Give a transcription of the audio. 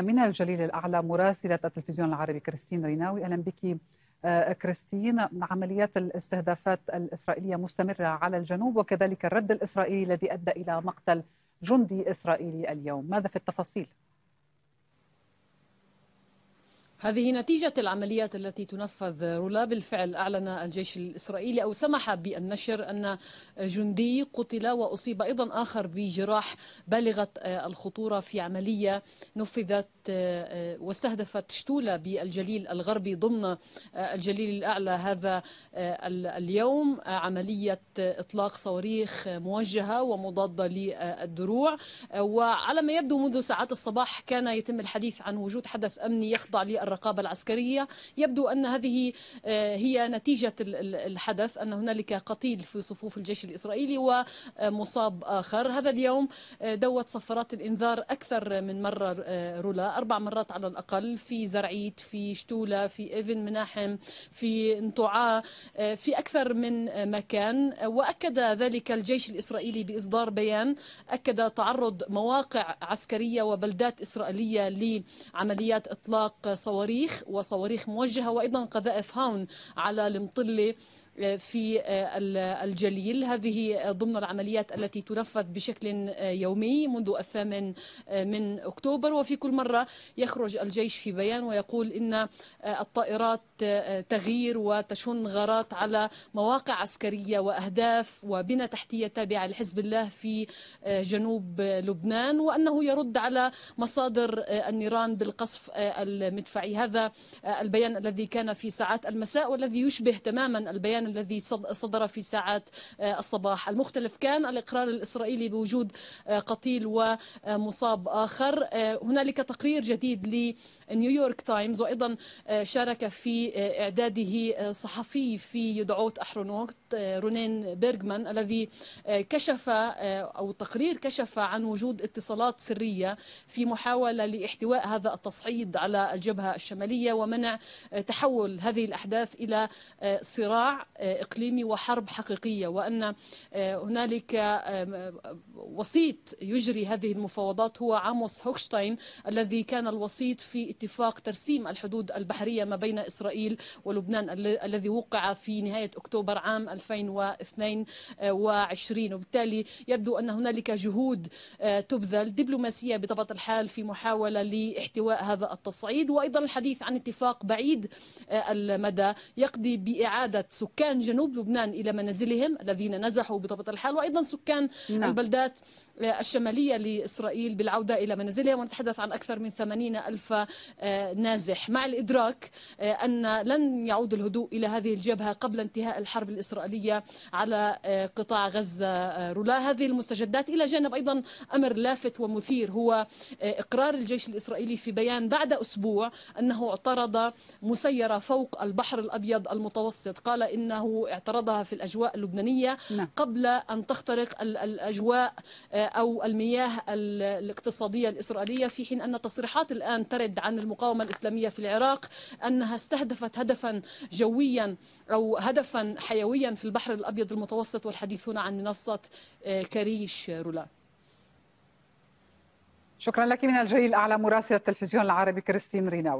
من الجليل الأعلى مراسلة التلفزيون العربي كريستين ريناوي أهلا بك آه، كريستين عمليات الاستهدافات الإسرائيلية مستمرة على الجنوب وكذلك الرد الإسرائيلي الذي أدى إلى مقتل جندي إسرائيلي اليوم ماذا في التفاصيل؟ هذه نتيجة العمليات التي تنفذ رولا بالفعل أعلن الجيش الإسرائيلي أو سمح بالنشر أن جندي قتل وأصيب أيضا آخر بجراح بالغة آه، الخطورة في عملية نفذت آه، آه، واستهدفت شتولة بالجليل الغربي ضمن الجليل الأعلى هذا اليوم عملية إطلاق صواريخ موجهة ومضادة للدروع وعلى ما يبدو منذ ساعات الصباح كان يتم الحديث عن وجود حدث أمني يخضع الرقابة العسكرية يبدو أن هذه آه، هي نتيجة الحدث أن هنالك قتيل في صفوف الجيش الإسرائيلي ومصاب آخر هذا اليوم آه، دوت صفارات الإنذار أكثر من مرة آه، رولا أربع مرات على الأقل في زرعيت في شتولة في إيفن مناحم في انطعاء في أكثر من مكان وأكد ذلك الجيش الإسرائيلي بإصدار بيان أكد تعرض مواقع عسكرية وبلدات إسرائيلية لعمليات إطلاق صواريخ صواريخ وصواريخ موجهة وأيضا قذائف هاون على المطلة في آه، الجليل هذه ضمن العمليات التي تنفذ بشكل آه، يومي منذ الثامن آه، من أكتوبر وفي كل مرة يخرج الجيش في بيان ويقول إن الطائرات تغير وتشن غارات على مواقع عسكرية وأهداف وبنى تحتية تابعة لحزب الله في جنوب لبنان وأنه يرد على مصادر النيران بالقصف المدفعي هذا البيان الذي كان في ساعات المساء والذي يشبه تماما البيان الذي صدر في ساعات آه، الصباح المختلف كان الإقرار الإسرائيلي بوجود آه، قتيل ومصاب آخر آه، هنالك تقرير جديد لنيويورك تايمز وأيضا شارك في إعداده صحفي في يدعوت أحرونوت رونين بيرغمان الذي كشف أو التقرير كشف عن وجود اتصالات سرية في محاولة لاحتواء هذا التصعيد على الجبهة الشمالية ومنع تحول هذه الأحداث إلى صراع آه، إقليمي وحرب حقيقية وأن آه، هنالك آه، وسيط يجري هذه المفاوضات هو عاموس هوكشتاين الذي كان الوسيط في اتفاق ترسيم الحدود البحرية ما بين إسرائيل ولبنان الذي وقع في نهاية أكتوبر عام 2022 وبالتالي يبدو أن هنالك جهود تبذل دبلوماسية بطبيعة الحال في محاولة لاحتواء هذا التصعيد وأيضا الحديث عن اتفاق بعيد المدى يقضي بإعادة سكان سكان جنوب لبنان إلى منازلهم الذين نزحوا بطبيعة الحال وأيضا سكان نعم. البلدات آه، الشمالية لإسرائيل بالعودة إلى منازلهم ونتحدث عن أكثر من 80 ألف آه، نازح مع الإدراك آه، أن لن يعود الهدوء إلى هذه الجبهة قبل انتهاء الحرب الإسرائيلية على قطاع غزة رولا هذه المستجدات إلى جانب أيضا أمر لافت ومثير هو إقرار الجيش الإسرائيلي في بيان بعد أسبوع أنه اعترض مسيرة فوق البحر الأبيض المتوسط قال إن أنه اعترضها في الأجواء اللبنانية نعم. قبل أن تخترق الأجواء آه، أو المياه الاقتصادية الإسرائيلية في حين أن تصريحات الآن ترد عن المقاومة الإسلامية في العراق أنها استهدفت هدفا جويا أو هدفا حيويا في البحر الأبيض المتوسط والحديث هنا عن منصة آه، كريش رولا شكرا لك من الجيل الأعلى مراسلة التلفزيون العربي كريستين ريناوي